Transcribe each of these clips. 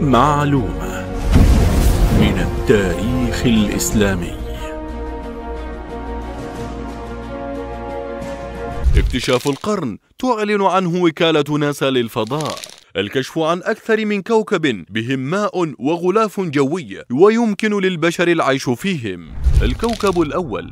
معلومة من التاريخ الإسلامي اكتشاف القرن تعلن عنه وكالة ناسا للفضاء الكشف عن أكثر من كوكب بهم ماء وغلاف جوي ويمكن للبشر العيش فيهم الكوكب الأول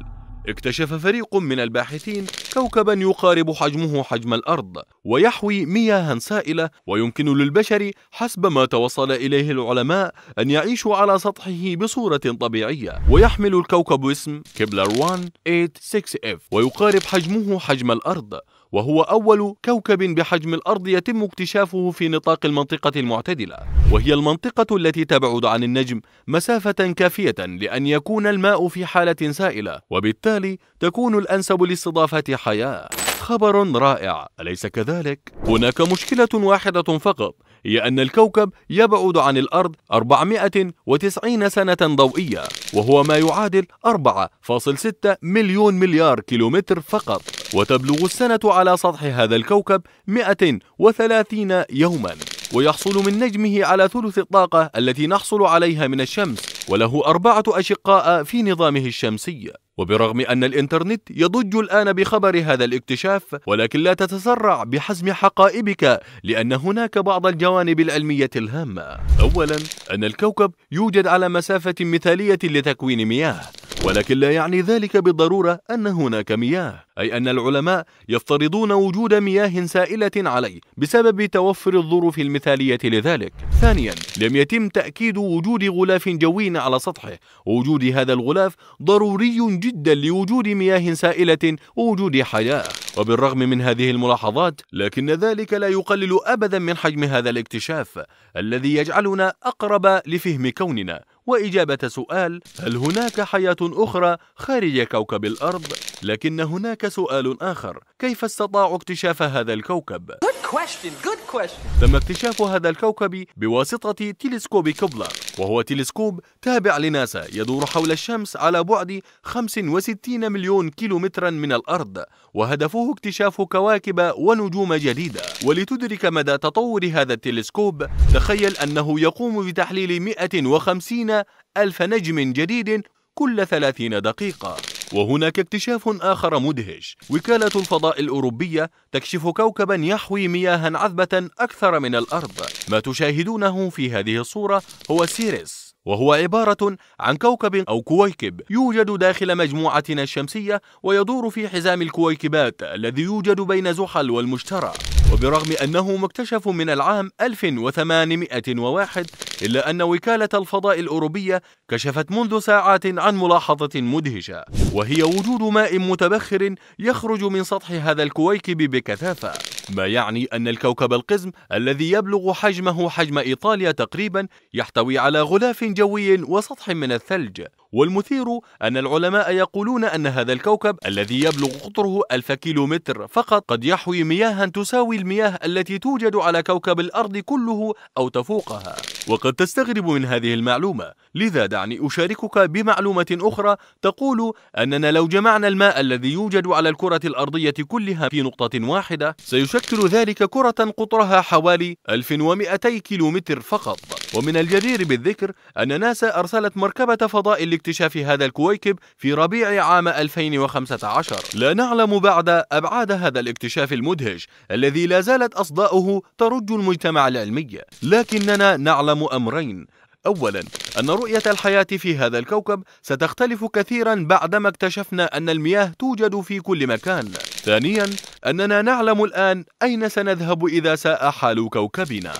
اكتشف فريق من الباحثين كوكبا يقارب حجمه حجم الأرض ويحوي مياها سائلة ويمكن للبشر حسب ما توصل إليه العلماء أن يعيشوا على سطحه بصورة طبيعية ويحمل الكوكب اسم كبلر 186F ويقارب حجمه حجم الأرض وهو أول كوكب بحجم الأرض يتم اكتشافه في نطاق المنطقة المعتدلة وهي المنطقة التي تبعد عن النجم مسافة كافية لأن يكون الماء في حالة سائلة وبالتالي وبالتالي تكون الأنسب لاستضافة حياة خبر رائع أليس كذلك؟ هناك مشكلة واحدة فقط هي أن الكوكب يبعد عن الأرض 490 سنة ضوئية وهو ما يعادل 4.6 مليون مليار كيلومتر فقط وتبلغ السنة على سطح هذا الكوكب 130 يوماً ويحصل من نجمه على ثلث الطاقة التي نحصل عليها من الشمس وله أربعة أشقاء في نظامه الشمسي وبرغم أن الإنترنت يضج الآن بخبر هذا الاكتشاف ولكن لا تتسرع بحزم حقائبك لأن هناك بعض الجوانب العلمية الهامة أولا أن الكوكب يوجد على مسافة مثالية لتكوين مياه ولكن لا يعني ذلك بالضرورة أن هناك مياه أي أن العلماء يفترضون وجود مياه سائلة عليه بسبب توفر الظروف المثالية لذلك ثانيا لم يتم تأكيد وجود غلاف جوي على سطحه وجود هذا الغلاف ضروري جدا لوجود مياه سائلة ووجود حياة وبالرغم من هذه الملاحظات لكن ذلك لا يقلل أبدا من حجم هذا الاكتشاف الذي يجعلنا أقرب لفهم كوننا وإجابة سؤال هل هناك حياة أخرى خارج كوكب الأرض؟ لكن هناك سؤال آخر كيف استطاعوا اكتشاف هذا الكوكب؟ تم اكتشاف هذا الكوكب بواسطة تلسكوب كوبلر وهو تلسكوب تابع لناسا يدور حول الشمس على بعد 65 مليون كيلومترا من الأرض وهدفه اكتشاف كواكب ونجوم جديدة ولتدرك مدى تطور هذا التلسكوب تخيل أنه يقوم بتحليل 150 ألف نجم جديد كل 30 دقيقة وهناك اكتشاف آخر مدهش وكالة الفضاء الأوروبية تكشف كوكبا يحوي مياها عذبة أكثر من الأرض ما تشاهدونه في هذه الصورة هو سيريس وهو عبارة عن كوكب أو كويكب يوجد داخل مجموعتنا الشمسية ويدور في حزام الكويكبات الذي يوجد بين زحل والمشتري وبرغم أنه مكتشف من العام 1801 إلا أن وكالة الفضاء الأوروبية كشفت منذ ساعات عن ملاحظة مدهشة وهي وجود ماء متبخر يخرج من سطح هذا الكويكب بكثافة ما يعني أن الكوكب القزم الذي يبلغ حجمه حجم إيطاليا تقريبا يحتوي على غلاف جوي وسطح من الثلج والمثير أن العلماء يقولون أن هذا الكوكب الذي يبلغ قطره ألف كيلومتر فقط قد يحوي مياها تساوي المياه التي توجد على كوكب الأرض كله أو تفوقها وقد تستغرب من هذه المعلومة لذا دعني أشاركك بمعلومة أخرى تقول أننا لو جمعنا الماء الذي يوجد على الكرة الأرضية كلها في نقطة واحدة سيشكل يشكل ذلك كرة قطرها حوالي 1200 كيلومتر فقط ومن الجدير بالذكر أن ناسا أرسلت مركبة فضاء لاكتشاف هذا الكويكب في ربيع عام 2015 لا نعلم بعد أبعاد هذا الاكتشاف المدهش الذي لا زالت أصداؤه ترج المجتمع العلمي لكننا نعلم أمرين أولا أن رؤية الحياة في هذا الكوكب ستختلف كثيرا بعدما اكتشفنا أن المياه توجد في كل مكان ثانيا أننا نعلم الآن أين سنذهب إذا ساء حال كوكبنا